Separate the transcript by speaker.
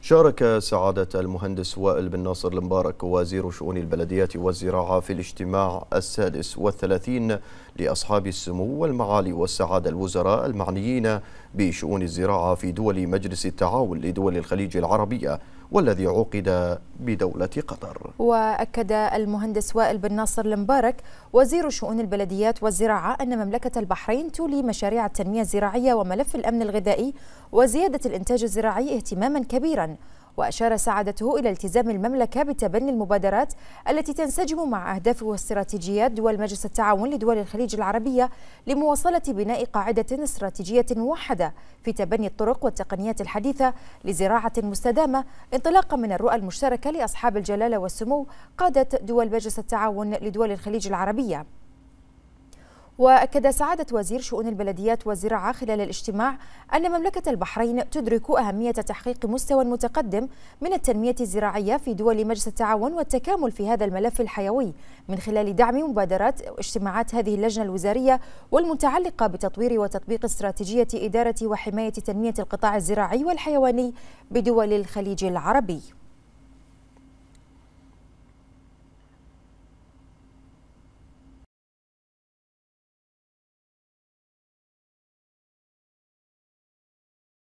Speaker 1: شارك سعادة المهندس وائل بن ناصر المبارك وزير شؤون البلديات والزراعة في الاجتماع السادس والثلاثين لأصحاب السمو والمعالي والسعادة الوزراء المعنيين بشؤون الزراعة في دول مجلس التعاون لدول الخليج العربية والذي عقد بدولة قطر
Speaker 2: وأكد المهندس وائل بن ناصر المبارك وزير شؤون البلديات والزراعة أن مملكة البحرين تولي مشاريع التنمية الزراعية وملف الأمن الغذائي وزيادة الإنتاج الزراعي اهتماما كبيرا وأشار سعادته إلى التزام المملكة بتبني المبادرات التي تنسجم مع أهداف واستراتيجيات دول مجلس التعاون لدول الخليج العربية لمواصلة بناء قاعدة استراتيجية موحدة في تبني الطرق والتقنيات الحديثة لزراعة مستدامة انطلاقا من الرؤى المشتركة لأصحاب الجلالة والسمو قادة دول مجلس التعاون لدول الخليج العربية وأكد سعادة وزير شؤون البلديات والزراعة خلال الاجتماع أن مملكة البحرين تدرك أهمية تحقيق مستوى متقدم من التنمية الزراعية في دول مجلس التعاون والتكامل في هذا الملف الحيوي من خلال دعم مبادرات واجتماعات هذه اللجنة الوزارية والمتعلقة بتطوير وتطبيق استراتيجية إدارة وحماية تنمية القطاع الزراعي والحيواني بدول الخليج العربي